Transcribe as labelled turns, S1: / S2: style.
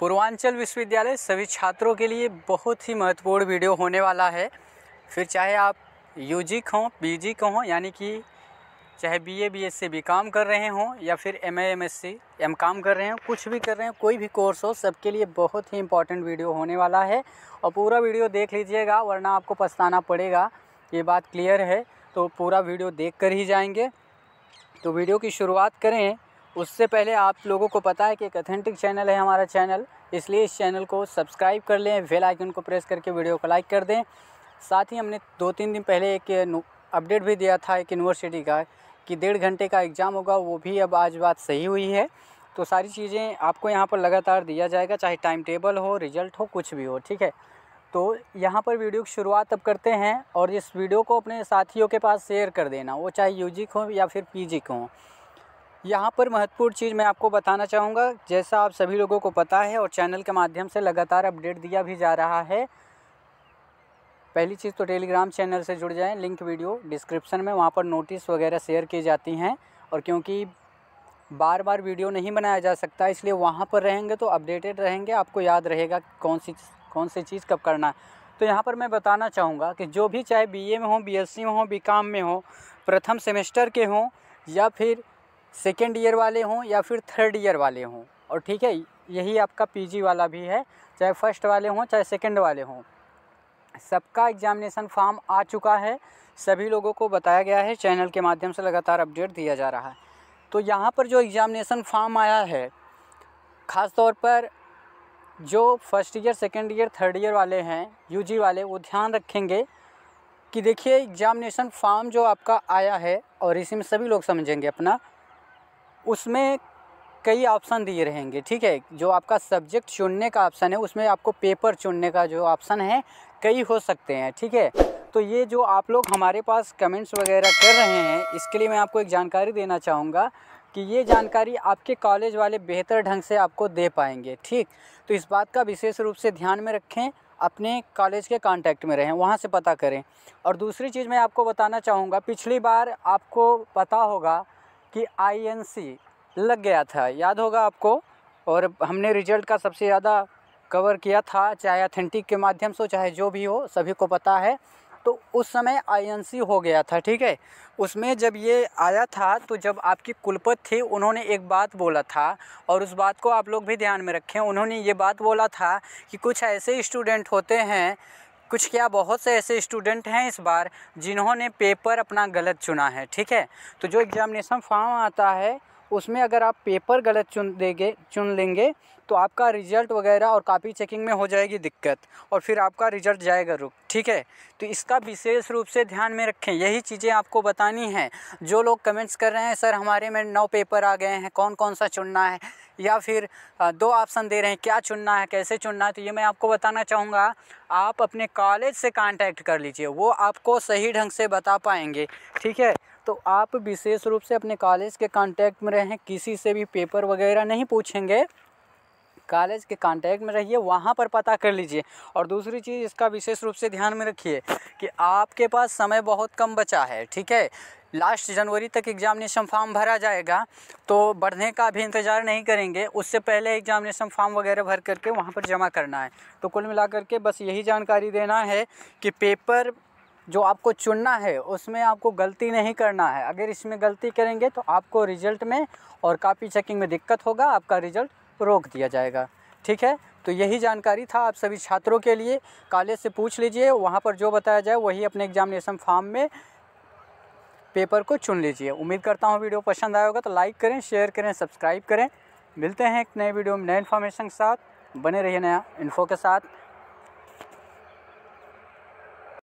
S1: पूर्वांचल विश्वविद्यालय सभी छात्रों के लिए बहुत ही महत्वपूर्ण वीडियो होने वाला है फिर चाहे आप यू जी हों पी जी हों यानी कि चाहे B A B S C B काम कर रहे हों या फिर M A M S C M काम कर रहे हों कुछ भी कर रहे हों कोई भी कोर्स हो सबके लिए बहुत ही इंपॉर्टेंट वीडियो होने वाला है और पूरा वीडियो देख लीजिएगा वरना आपको पछताना पड़ेगा ये बात क्लियर है तो पूरा वीडियो देख कर ही जाएंगे तो वीडियो की शुरुआत करें उससे पहले आप लोगों को पता है कि एक अथेंटिक चैनल है हमारा चैनल इसलिए इस चैनल को सब्सक्राइब कर लें वेल आइकन को प्रेस करके वीडियो को लाइक कर दें साथ ही हमने दो तीन दिन पहले एक अपडेट भी दिया था एक यूनिवर्सिटी का कि डेढ़ घंटे का एग्ज़ाम होगा वो भी अब आज बात सही हुई है तो सारी चीज़ें आपको यहाँ पर लगातार दिया जाएगा चाहे टाइम टेबल हो रिजल्ट हो कुछ भी हो ठीक है तो यहाँ पर वीडियो की शुरुआत अब करते हैं और इस वीडियो को अपने साथियों के पास शेयर कर देना वो चाहे यू जी हो या फिर पी जी हो यहाँ पर महत्वपूर्ण चीज़ मैं आपको बताना चाहूँगा जैसा आप सभी लोगों को पता है और चैनल के माध्यम से लगातार अपडेट दिया भी जा रहा है पहली चीज़ तो टेलीग्राम चैनल से जुड़ जाएँ लिंक वीडियो डिस्क्रिप्शन में वहाँ पर नोटिस वगैरह शेयर की जाती हैं और क्योंकि बार बार वीडियो नहीं बनाया जा सकता इसलिए वहाँ पर रहेंगे तो अपडेटेड रहेंगे आपको याद रहेगा कौन सी कौन सी चीज़ कब करना है तो यहाँ पर मैं बताना चाहूँगा कि जो भी चाहे बीए में हो बीएससी में हो बीकॉम में हो प्रथम सेमेस्टर के हों या फिर सेकेंड ईयर वाले हों या फिर थर्ड ईयर वाले हों और ठीक है यही आपका पीजी वाला भी है चाहे फर्स्ट वाले हों चाहे सेकेंड वाले हों सबका एग्जामिनेशन फॉर्म आ चुका है सभी लोगों को बताया गया है चैनल के माध्यम से लगातार अपडेट दिया जा रहा है तो यहाँ पर जो एग्ज़ामिनेशन फॉर्म आया है ख़ास तौर पर जो first year second year third year वाले हैं यूजी वाले वो ध्यान रखेंगे कि देखिए एग्जामिनेशन फॉर्म जो आपका आया है और इसी में सभी लोग समझेंगे अपना उसमें कई ऑप्शन दिए रहेंगे ठीक है जो आपका सब्जेक्ट चुनने का ऑप्शन है उसमें आपको पेपर चुनने का जो ऑप्शन है कई हो सकते हैं ठीक है तो ये जो आप लोग हमारे पास कमेंट्स वगैरह कर रहे हैं इसके लिए मैं आपको एक जानकारी देना चाहूँगा कि ये जानकारी आपके कॉलेज वाले बेहतर ढंग से आपको दे पाएंगे ठीक तो इस बात का विशेष रूप से ध्यान में रखें अपने कॉलेज के कांटेक्ट में रहें वहाँ से पता करें और दूसरी चीज़ मैं आपको बताना चाहूँगा पिछली बार आपको पता होगा कि आईएनसी लग गया था याद होगा आपको और हमने रिजल्ट का सबसे ज़्यादा कवर किया था चाहे अथेंटिक के माध्यम से हो चाहे जो भी हो सभी को पता है तो उस समय आईएनसी हो गया था ठीक है उसमें जब ये आया था तो जब आपकी कुलपत थी उन्होंने एक बात बोला था और उस बात को आप लोग भी ध्यान में रखें उन्होंने ये बात बोला था कि कुछ ऐसे स्टूडेंट होते हैं कुछ क्या बहुत से ऐसे स्टूडेंट हैं इस बार जिन्होंने पेपर अपना गलत चुना है ठीक है तो जो एग्ज़ामिनेशन फॉर्म आता है उसमें अगर आप पेपर गलत चुन देंगे चुन लेंगे तो आपका रिजल्ट वगैरह और कापी चेकिंग में हो जाएगी दिक्कत और फिर आपका रिजल्ट जाएगा रुक ठीक है तो इसका विशेष रूप से ध्यान में रखें यही चीज़ें आपको बतानी हैं जो लोग कमेंट्स कर रहे हैं सर हमारे में नौ पेपर आ गए हैं कौन कौन सा चुनना है या फिर दो ऑप्शन दे रहे हैं क्या चुनना है कैसे चुनना है तो ये मैं आपको बताना चाहूँगा आप अपने कॉलेज से कांटेक्ट कर लीजिए वो आपको सही ढंग से बता पाएंगे ठीक है तो आप विशेष रूप से अपने कॉलेज के कांटेक्ट में रहें किसी से भी पेपर वगैरह नहीं पूछेंगे कॉलेज के कांटेक्ट में रहिए वहाँ पर पता कर लीजिए और दूसरी चीज़ इसका विशेष रूप से ध्यान में रखिए कि आपके पास समय बहुत कम बचा है ठीक है लास्ट जनवरी तक एग्ज़ामिनेशन फॉर्म भरा जाएगा तो बढ़ने का भी इंतज़ार नहीं करेंगे उससे पहले एग्ज़ामिनेशन फॉर्म वगैरह भर करके वहाँ पर जमा करना है तो कुल मिलाकर के बस यही जानकारी देना है कि पेपर जो आपको चुनना है उसमें आपको गलती नहीं करना है अगर इसमें गलती करेंगे तो आपको रिज़ल्ट में और कापी चेकिंग में दिक्कत होगा आपका रिज़ल्ट रोक दिया जाएगा ठीक है तो यही जानकारी था आप सभी छात्रों के लिए कॉलेज से पूछ लीजिए वहाँ पर जो बताया जाए वही अपने एग्ज़ामिनेशन फॉर्म में पेपर को चुन लीजिए उम्मीद करता हूँ वीडियो पसंद आया होगा तो लाइक करें शेयर करें सब्सक्राइब करें मिलते हैं एक नए वीडियो में नए इन्फॉर्मेशन के साथ बने रहिए नया इन्फो के साथ